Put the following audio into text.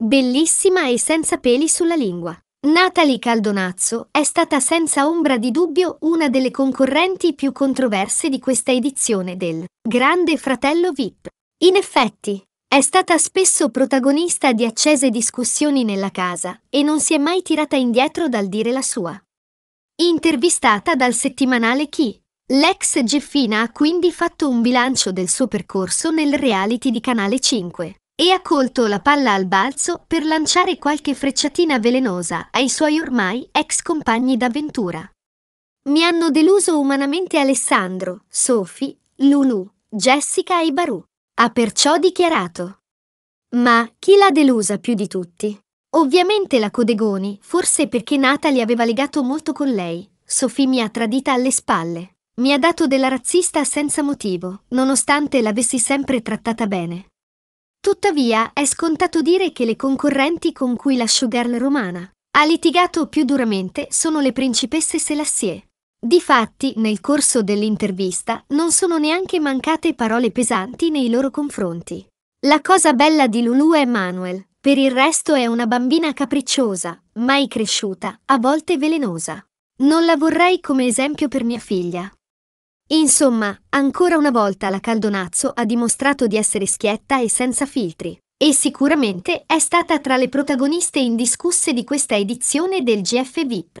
Bellissima e senza peli sulla lingua. Natalie Caldonazzo è stata senza ombra di dubbio una delle concorrenti più controverse di questa edizione del Grande Fratello VIP. In effetti, è stata spesso protagonista di accese discussioni nella casa e non si è mai tirata indietro dal dire la sua. Intervistata dal settimanale Chi, l'ex Geffina ha quindi fatto un bilancio del suo percorso nel reality di Canale 5 e ha colto la palla al balzo per lanciare qualche frecciatina velenosa ai suoi ormai ex compagni d'avventura. Mi hanno deluso umanamente Alessandro, Sofi, Lulu, Jessica e Baru. Ha perciò dichiarato. Ma chi l'ha delusa più di tutti? Ovviamente la Codegoni, forse perché Natalie aveva legato molto con lei. Sofì mi ha tradita alle spalle. Mi ha dato della razzista senza motivo, nonostante l'avessi sempre trattata bene. Tuttavia, è scontato dire che le concorrenti con cui la showgirl romana ha litigato più duramente sono le principesse Selassie. Difatti, nel corso dell'intervista non sono neanche mancate parole pesanti nei loro confronti. La cosa bella di Lulu è Manuel, per il resto è una bambina capricciosa, mai cresciuta, a volte velenosa. Non la vorrei come esempio per mia figlia. Insomma, ancora una volta la Caldonazzo ha dimostrato di essere schietta e senza filtri. E sicuramente è stata tra le protagoniste indiscusse di questa edizione del GF VIP.